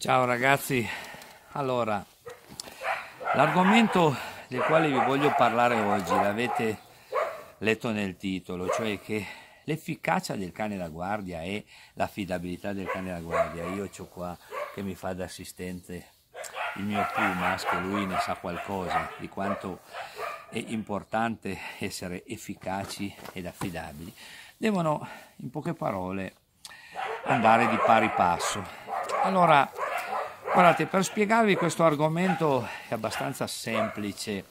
Ciao ragazzi, allora l'argomento del quale vi voglio parlare oggi l'avete letto nel titolo, cioè che l'efficacia del cane da guardia e l'affidabilità del cane da guardia. Io ho qua che mi fa da assistente il mio Pumas, che lui ne sa qualcosa di quanto è importante essere efficaci ed affidabili. Devono, in poche parole, andare di pari passo. Allora, Guardate, per spiegarvi questo argomento è abbastanza semplice,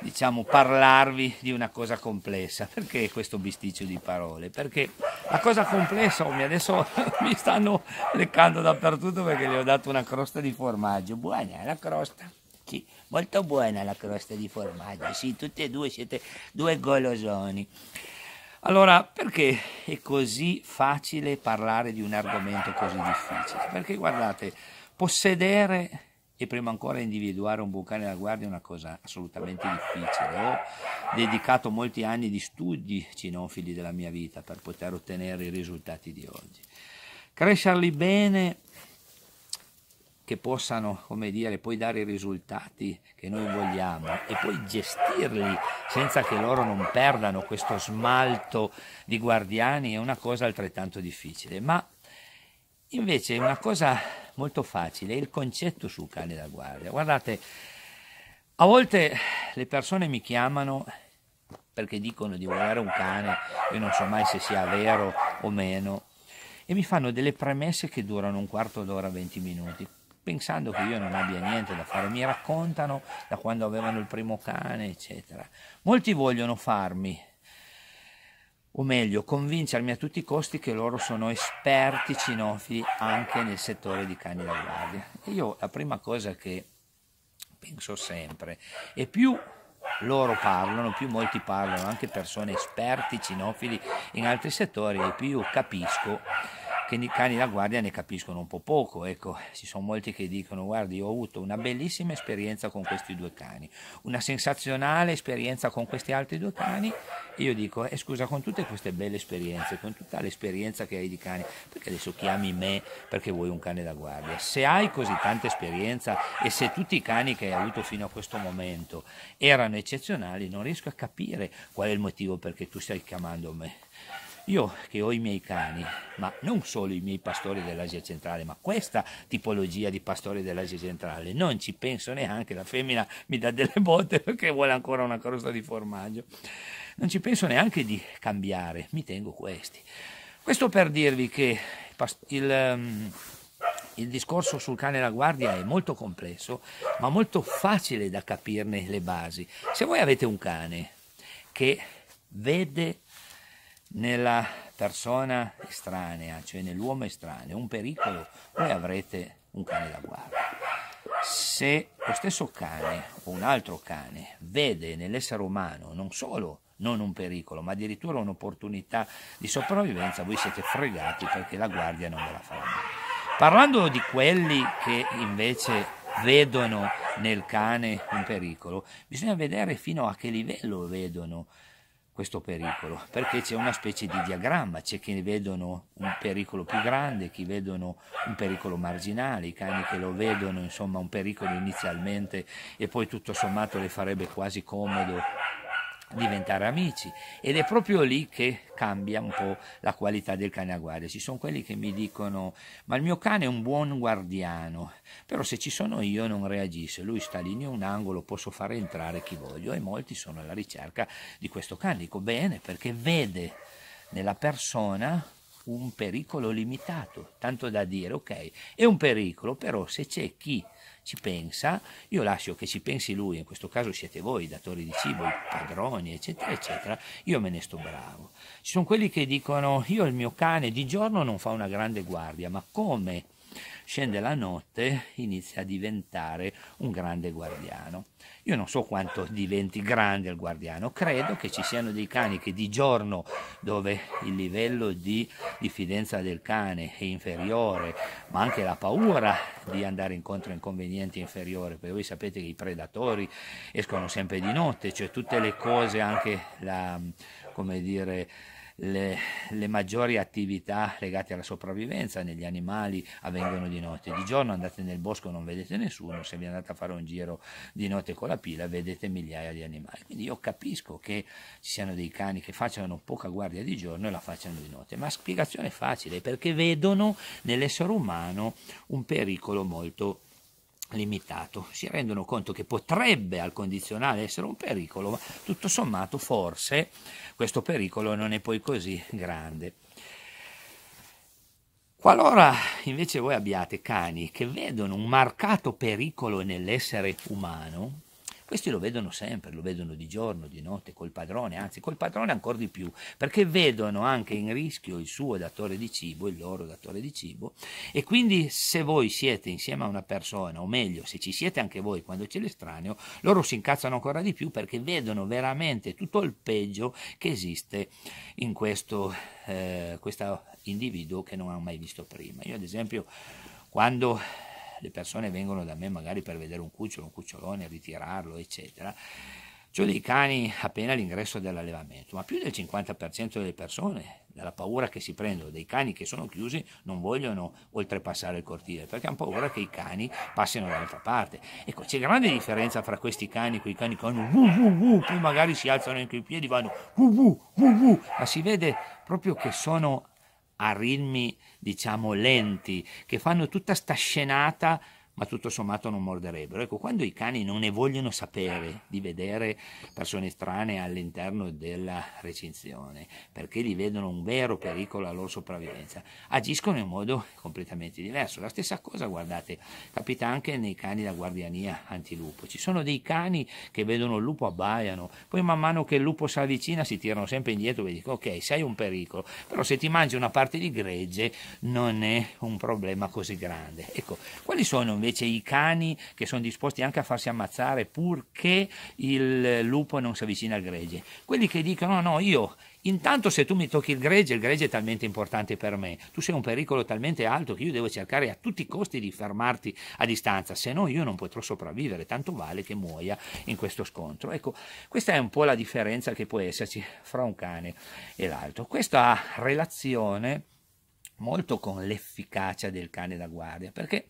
diciamo, parlarvi di una cosa complessa. Perché questo bisticcio di parole? Perché la cosa complessa, oh, adesso mi stanno leccando dappertutto perché gli ho dato una crosta di formaggio. Buona la crosta. Sì, molto buona la crosta di formaggio. Sì, tutti e due siete due golosoni. Allora, perché è così facile parlare di un argomento così difficile? Perché guardate, possedere e prima ancora individuare un bucane da guardia è una cosa assolutamente difficile. Ho dedicato molti anni di studi cinofili della mia vita per poter ottenere i risultati di oggi. Crescerli bene che possano, come dire, poi dare i risultati che noi vogliamo e poi gestirli senza che loro non perdano questo smalto di guardiani è una cosa altrettanto difficile, ma invece è una cosa molto facile, il concetto sul cane da guardia. Guardate, a volte le persone mi chiamano perché dicono di volere un cane, io non so mai se sia vero o meno, e mi fanno delle premesse che durano un quarto d'ora, 20 minuti pensando che io non abbia niente da fare, mi raccontano da quando avevano il primo cane, eccetera. Molti vogliono farmi o meglio convincermi a tutti i costi che loro sono esperti cinofili anche nel settore di cani da guardia. io la prima cosa che penso sempre, e più loro parlano, più molti parlano, anche persone esperti cinofili in altri settori, e più io capisco che i cani da guardia ne capiscono un po' poco, ecco, ci sono molti che dicono guardi ho avuto una bellissima esperienza con questi due cani, una sensazionale esperienza con questi altri due cani, e io dico eh, scusa con tutte queste belle esperienze, con tutta l'esperienza che hai di cani, perché adesso chiami me perché vuoi un cane da guardia? Se hai così tanta esperienza e se tutti i cani che hai avuto fino a questo momento erano eccezionali, non riesco a capire qual è il motivo perché tu stai chiamando me. Io che ho i miei cani, ma non solo i miei pastori dell'Asia centrale, ma questa tipologia di pastori dell'Asia centrale, non ci penso neanche, la femmina mi dà delle botte perché vuole ancora una crosta di formaggio, non ci penso neanche di cambiare, mi tengo questi. Questo per dirvi che il, ehm, il discorso sul cane la guardia è molto complesso, ma molto facile da capirne le basi. Se voi avete un cane che vede nella persona estranea, cioè nell'uomo estraneo, un pericolo, voi avrete un cane da guardia. Se lo stesso cane o un altro cane vede nell'essere umano non solo non un pericolo, ma addirittura un'opportunità di sopravvivenza, voi siete fregati perché la guardia non ve la farà mai. Parlando di quelli che invece vedono nel cane un pericolo, bisogna vedere fino a che livello vedono questo pericolo, perché c'è una specie di diagramma, c'è chi vedono un pericolo più grande, chi vedono un pericolo marginale, i cani che lo vedono, insomma, un pericolo inizialmente e poi tutto sommato le farebbe quasi comodo diventare amici ed è proprio lì che cambia un po' la qualità del cane a guardia. Ci sono quelli che mi dicono ma il mio cane è un buon guardiano, però se ci sono io non reagisce, lui sta lì in un angolo, posso fare entrare chi voglio e molti sono alla ricerca di questo cane. Dico bene perché vede nella persona un pericolo limitato, tanto da dire ok, è un pericolo, però se c'è chi ci pensa, io lascio che ci pensi lui, in questo caso siete voi, i datori di cibo, i padroni, eccetera, eccetera, io me ne sto bravo. Ci sono quelli che dicono io il mio cane di giorno non fa una grande guardia, ma come? scende la notte, inizia a diventare un grande guardiano. Io non so quanto diventi grande il guardiano, credo che ci siano dei cani che di giorno, dove il livello di diffidenza del cane è inferiore, ma anche la paura di andare incontro a inconvenienti è inferiore, perché voi sapete che i predatori escono sempre di notte, cioè tutte le cose, anche la, come dire, le, le, maggiori attività legate alla sopravvivenza negli animali avvengono di notte. Di giorno andate nel bosco non vedete nessuno, se vi andate a fare un giro di notte con la pila vedete migliaia di animali. Quindi io capisco che ci siano dei cani che facciano poca guardia di giorno e la facciano di notte, ma spiegazione facile perché vedono nell'essere umano un pericolo molto importante limitato. Si rendono conto che potrebbe al condizionale essere un pericolo, ma tutto sommato forse questo pericolo non è poi così grande. Qualora invece voi abbiate cani che vedono un marcato pericolo nell'essere umano, questi lo vedono sempre, lo vedono di giorno, di notte, col padrone, anzi col padrone ancora di più, perché vedono anche in rischio il suo datore di cibo, il loro datore di cibo, e quindi se voi siete insieme a una persona, o meglio, se ci siete anche voi quando c'è l'estraneo, loro si incazzano ancora di più perché vedono veramente tutto il peggio che esiste in questo eh, individuo che non hanno mai visto prima. Io ad esempio quando le persone vengono da me magari per vedere un cucciolo, un cucciolone, ritirarlo, eccetera. Ciò cioè, dei cani appena all'ingresso dell'allevamento, ma più del 50% delle persone, dalla paura che si prendono dei cani che sono chiusi, non vogliono oltrepassare il cortile, perché hanno paura che i cani passino dall'altra parte. Ecco, c'è grande differenza fra questi cani, quei cani che hanno vu vu vu, poi magari si alzano anche i piedi, vanno vu vu vu vu, ma si vede proprio che sono a ritmi diciamo lenti che fanno tutta sta scenata ma tutto sommato non morderebbero. Ecco, quando i cani non ne vogliono sapere di vedere persone strane all'interno della recinzione, perché li vedono un vero pericolo alla loro sopravvivenza, agiscono in modo completamente diverso. La stessa cosa, guardate, capita anche nei cani da guardiania antilupo. Ci sono dei cani che vedono il lupo abbaiano, poi man mano che il lupo si avvicina si tirano sempre indietro e dicono ok, sei un pericolo, però se ti mangi una parte di gregge non è un problema così grande. Ecco, quali sono invece invece i cani che sono disposti anche a farsi ammazzare purché il lupo non si avvicina al gregge. Quelli che dicono no, no, io Intanto se tu mi tocchi il gregge, il gregge è talmente importante per me, tu sei un pericolo talmente alto che io devo cercare a tutti i costi di fermarti a distanza, se no io non potrò sopravvivere, tanto vale che muoia in questo scontro. Ecco, questa è un po' la differenza che può esserci fra un cane e l'altro. Questa relazione molto con l'efficacia del cane da guardia, perché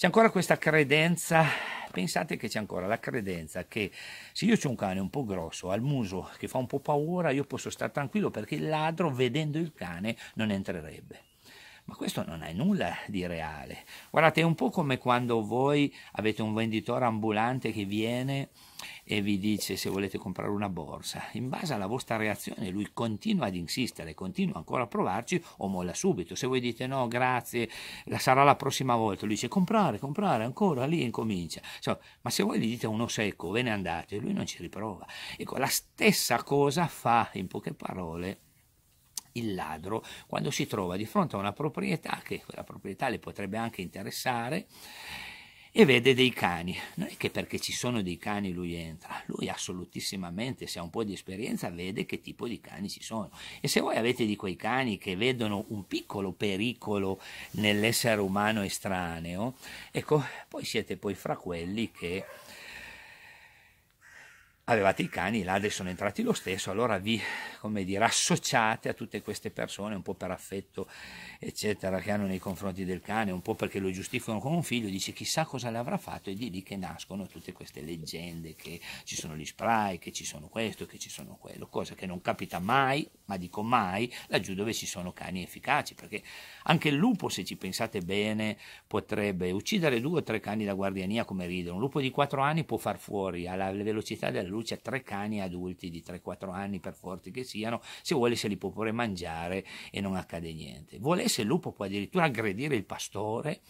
c'è ancora questa credenza, pensate che c'è ancora la credenza che se io ho un cane un po' grosso, al muso, che fa un po' paura, io posso stare tranquillo perché il ladro vedendo il cane non entrerebbe. Ma questo non è nulla di reale. Guardate, è un po' come quando voi avete un venditore ambulante che viene e vi dice se volete comprare una borsa. In base alla vostra reazione lui continua ad insistere, continua ancora a provarci o molla subito. Se voi dite no, grazie, sarà la prossima volta, lui dice comprare, comprare, ancora lì incomincia. Insomma, ma se voi gli dite uno secco, ve ne andate, lui non ci riprova. Ecco, la stessa cosa fa, in poche parole, il ladro quando si trova di fronte a una proprietà che quella proprietà le potrebbe anche interessare e vede dei cani. Non è che perché ci sono dei cani lui entra, lui assolutissimamente, se ha un po' di esperienza, vede che tipo di cani ci sono. E se voi avete di quei cani che vedono un piccolo pericolo nell'essere umano estraneo, ecco, poi siete poi fra quelli che avevate i cani, i ladri sono entrati lo stesso, allora vi come dire, associate a tutte queste persone, un po' per affetto, eccetera, che hanno nei confronti del cane, un po' perché lo giustificano come un figlio, dice chissà cosa le avrà fatto, e di lì che nascono tutte queste leggende, che ci sono gli spray, che ci sono questo, che ci sono quello, cosa che non capita mai, ma dico mai, laggiù dove ci sono cani efficaci, perché anche il lupo, se ci pensate bene, potrebbe uccidere due o tre cani da guardiania come ridere, un lupo di quattro anni può far fuori alla velocità della luce tre cani adulti di 3-4 anni per forti che siano, se vuole se li può pure mangiare e non accade niente. Volesse il lupo può addirittura aggredire il pastore,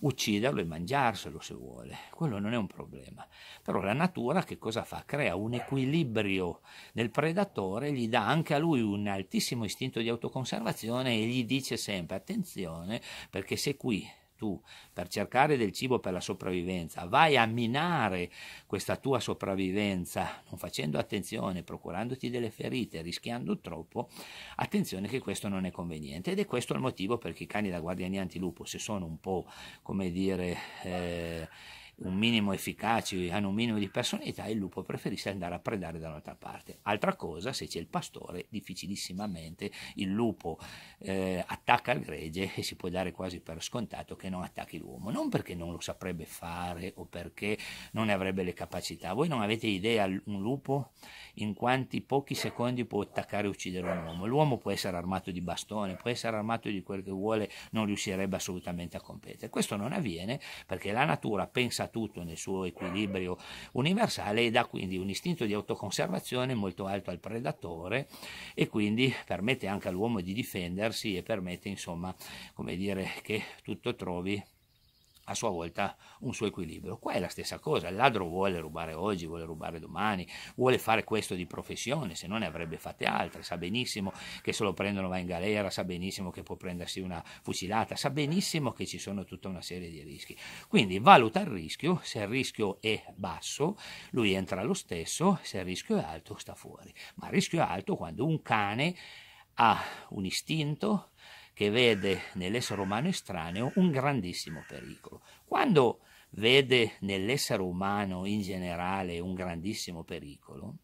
ucciderlo e mangiarselo se vuole, quello non è un problema. Però la natura che cosa fa? Crea un equilibrio nel predatore, gli dà anche a lui un altissimo istinto di autoconservazione e gli dice sempre attenzione perché se qui tu per cercare del cibo per la sopravvivenza, vai a minare questa tua sopravvivenza non facendo attenzione, procurandoti delle ferite, rischiando troppo, attenzione che questo non è conveniente ed è questo il motivo perché i cani da guardiani antilupo se sono un po' come dire... Eh, un minimo efficaci, hanno un minimo di personalità, il lupo preferisce andare a predare da un'altra parte. Altra cosa, se c'è il pastore, difficilissimamente il lupo eh, attacca il gregge e si può dare quasi per scontato che non attacchi l'uomo, non perché non lo saprebbe fare o perché non ne avrebbe le capacità. Voi non avete idea un lupo in quanti pochi secondi può attaccare e uccidere un uomo. L'uomo può essere armato di bastone, può essere armato di quel che vuole, non riuscirebbe assolutamente a competere. Questo non avviene perché la natura pensa sa tutto nel suo equilibrio universale ed ha quindi un istinto di autoconservazione molto alto al predatore e quindi permette anche all'uomo di difendersi e permette insomma come dire che tutto trovi a sua volta un suo equilibrio. Qua è la stessa cosa, il ladro vuole rubare oggi, vuole rubare domani, vuole fare questo di professione, se no ne avrebbe fatte altre, sa benissimo che se lo prendono va in galera, sa benissimo che può prendersi una fucilata, sa benissimo che ci sono tutta una serie di rischi. Quindi valuta il rischio, se il rischio è basso lui entra lo stesso, se il rischio è alto sta fuori, ma il rischio è alto quando un cane ha un istinto che vede nell'essere umano estraneo un grandissimo pericolo. Quando vede nell'essere umano in generale un grandissimo pericolo,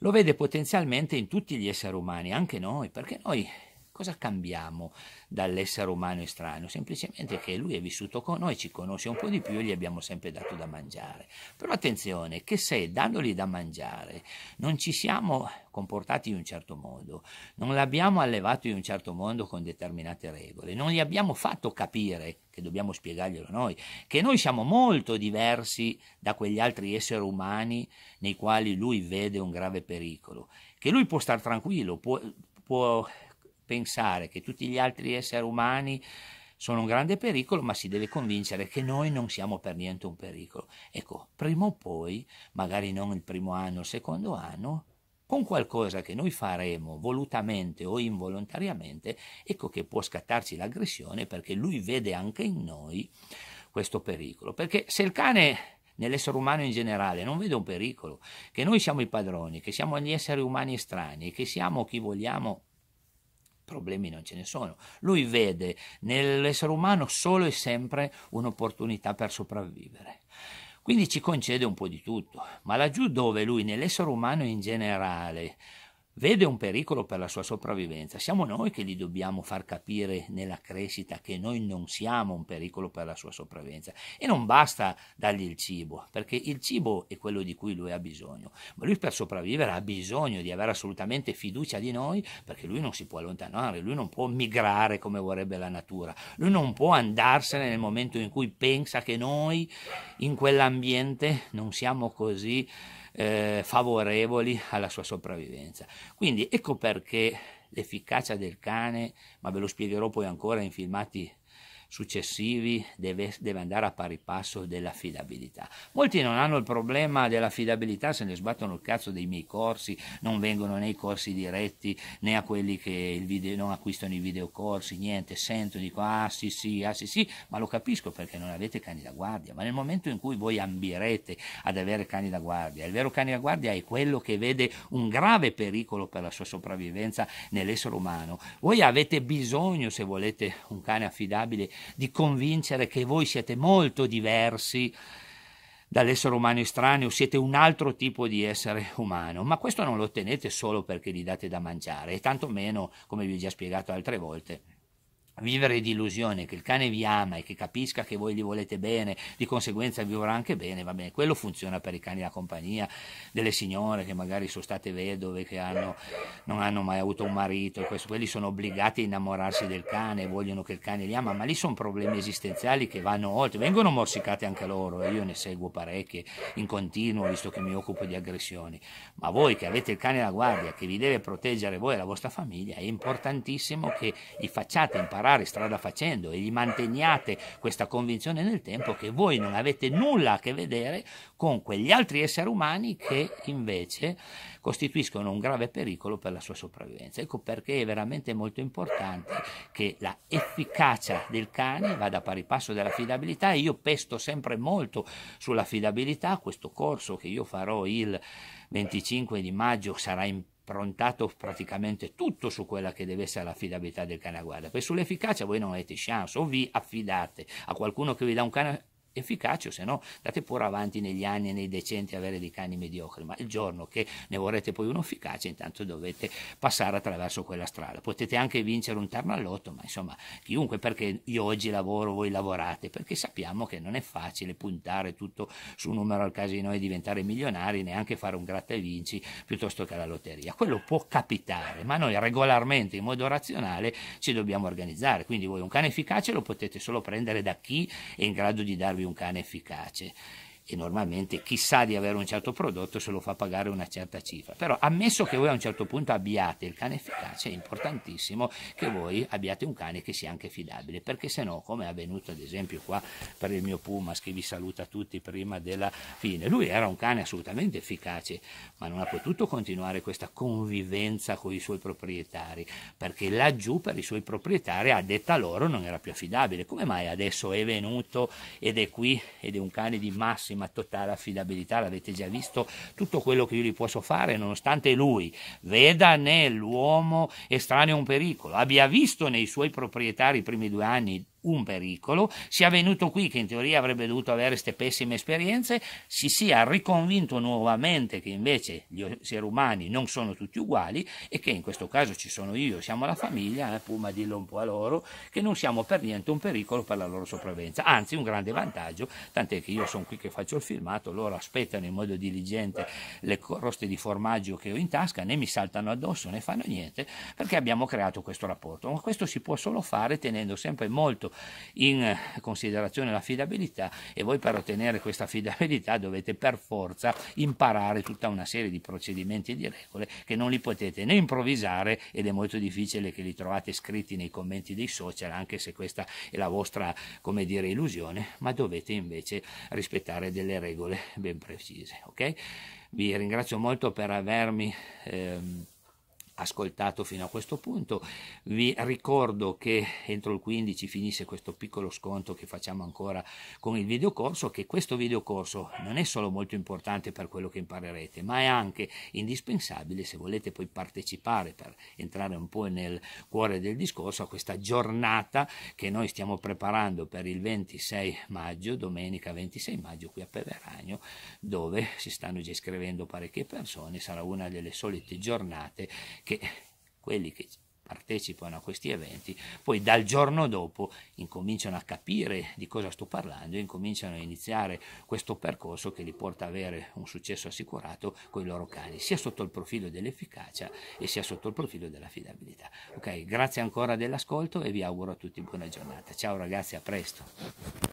lo vede potenzialmente in tutti gli esseri umani, anche noi, perché noi Cosa cambiamo dall'essere umano estraneo? Semplicemente che lui è vissuto con noi, ci conosce un po' di più e gli abbiamo sempre dato da mangiare. Però attenzione che se dandogli da mangiare non ci siamo comportati in un certo modo, non l'abbiamo allevato in un certo modo con determinate regole, non gli abbiamo fatto capire che dobbiamo spiegarglielo noi, che noi siamo molto diversi da quegli altri esseri umani nei quali lui vede un grave pericolo, che lui può star tranquillo, può, può pensare che tutti gli altri esseri umani sono un grande pericolo, ma si deve convincere che noi non siamo per niente un pericolo. Ecco, prima o poi, magari non il primo anno, il secondo anno, con qualcosa che noi faremo volutamente o involontariamente, ecco che può scattarci l'aggressione perché lui vede anche in noi questo pericolo. Perché se il cane nell'essere umano in generale non vede un pericolo, che noi siamo i padroni, che siamo gli esseri umani strani, che siamo chi vogliamo problemi non ce ne sono. Lui vede nell'essere umano solo e sempre un'opportunità per sopravvivere. Quindi ci concede un po' di tutto, ma laggiù dove lui nell'essere umano in generale vede un pericolo per la sua sopravvivenza, siamo noi che gli dobbiamo far capire nella crescita che noi non siamo un pericolo per la sua sopravvivenza e non basta dargli il cibo, perché il cibo è quello di cui lui ha bisogno, ma lui per sopravvivere ha bisogno di avere assolutamente fiducia di noi, perché lui non si può allontanare, lui non può migrare come vorrebbe la natura, lui non può andarsene nel momento in cui pensa che noi in quell'ambiente non siamo così eh, favorevoli alla sua sopravvivenza. Quindi ecco perché l'efficacia del cane, ma ve lo spiegherò poi ancora in filmati successivi deve, deve andare a pari passo dell'affidabilità. Molti non hanno il problema dell'affidabilità, se ne sbattono il cazzo dei miei corsi, non vengono nei corsi diretti né a quelli che video, non acquistano i videocorsi, niente, sento, dico ah sì sì, ah sì sì, ma lo capisco perché non avete cani da guardia, ma nel momento in cui voi ambirete ad avere cani da guardia, il vero cane da guardia è quello che vede un grave pericolo per la sua sopravvivenza nell'essere umano, voi avete bisogno se volete un cane affidabile di convincere che voi siete molto diversi dall'essere umano estraneo, siete un altro tipo di essere umano, ma questo non lo ottenete solo perché gli date da mangiare e tantomeno, come vi ho già spiegato altre volte, vivere di illusione che il cane vi ama e che capisca che voi gli volete bene, di conseguenza vi vorrà anche bene, va bene, quello funziona per i cani da compagnia, delle signore che magari sono state vedove, che hanno, non hanno mai avuto un marito, questo, quelli sono obbligati a innamorarsi del cane, vogliono che il cane li ama, ma lì sono problemi esistenziali che vanno oltre, vengono morsicati anche loro, e io ne seguo parecchie in continuo, visto che mi occupo di aggressioni, ma voi che avete il cane da guardia, che vi deve proteggere voi e la vostra famiglia, è importantissimo che gli facciate imparare imparare strada facendo e gli manteniate questa convinzione nel tempo che voi non avete nulla a che vedere con quegli altri esseri umani che invece costituiscono un grave pericolo per la sua sopravvivenza. Ecco perché è veramente molto importante che la efficacia del cane vada a pari passo della fidabilità e io pesto sempre molto sulla fidabilità, questo corso che io farò il 25 di maggio sarà importante prontato praticamente tutto su quella che deve essere l'affidabilità del cane a guardia, perché sull'efficacia voi non avete chance, o vi affidate a qualcuno che vi dà un cane efficace o se no date pure avanti negli anni e nei decenni a avere dei cani mediocri, ma il giorno che ne vorrete poi uno efficace intanto dovete passare attraverso quella strada. Potete anche vincere un terno all'otto, ma insomma chiunque, perché io oggi lavoro, voi lavorate, perché sappiamo che non è facile puntare tutto su un numero al casino e diventare milionari, neanche fare un gratta e vinci piuttosto che la lotteria. Quello può capitare, ma noi regolarmente in modo razionale ci dobbiamo organizzare, quindi voi un cane efficace lo potete solo prendere da chi è in grado di darvi un cane efficace e normalmente chi sa di avere un certo prodotto se lo fa pagare una certa cifra. Però ammesso che voi a un certo punto abbiate il cane efficace, è importantissimo che voi abbiate un cane che sia anche fidabile, perché se no, come è avvenuto ad esempio qua per il mio Pumas che vi saluta tutti prima della fine, lui era un cane assolutamente efficace, ma non ha potuto continuare questa convivenza con i suoi proprietari, perché laggiù per i suoi proprietari a detta loro non era più affidabile. Come mai adesso è venuto ed è qui ed è un cane di massimo ma totale affidabilità, l'avete già visto, tutto quello che io gli posso fare, nonostante lui veda nell'uomo estraneo un pericolo, abbia visto nei suoi proprietari i primi due anni un pericolo, sia venuto qui che in teoria avrebbe dovuto avere queste pessime esperienze, si sia riconvinto nuovamente che invece gli esseri umani non sono tutti uguali e che in questo caso ci sono io, siamo la famiglia, eh, Puma dillo un po' a loro, che non siamo per niente un pericolo per la loro sopravvivenza, anzi un grande vantaggio, tant'è che io sono qui che faccio il filmato, loro aspettano in modo diligente le croste di formaggio che ho in tasca, né mi saltano addosso, né fanno niente, perché abbiamo creato questo rapporto, ma questo si può solo fare tenendo sempre molto in considerazione l'affidabilità e voi per ottenere questa affidabilità dovete per forza imparare tutta una serie di procedimenti e di regole che non li potete né improvvisare ed è molto difficile che li trovate scritti nei commenti dei social anche se questa è la vostra come dire illusione ma dovete invece rispettare delle regole ben precise ok vi ringrazio molto per avermi ehm, ascoltato fino a questo punto. Vi ricordo che entro il 15 finisce questo piccolo sconto che facciamo ancora con il videocorso, che questo videocorso non è solo molto importante per quello che imparerete, ma è anche indispensabile se volete poi partecipare per entrare un po' nel cuore del discorso a questa giornata che noi stiamo preparando per il 26 maggio, domenica 26 maggio qui a Peveragno, dove si stanno già iscrivendo parecchie persone, sarà una delle solite giornate che quelli che partecipano a questi eventi, poi dal giorno dopo incominciano a capire di cosa sto parlando, e incominciano a iniziare questo percorso che li porta ad avere un successo assicurato con i loro cani, sia sotto il profilo dell'efficacia e sia sotto il profilo dell'affidabilità. Ok, grazie ancora dell'ascolto e vi auguro a tutti buona giornata. Ciao ragazzi, a presto.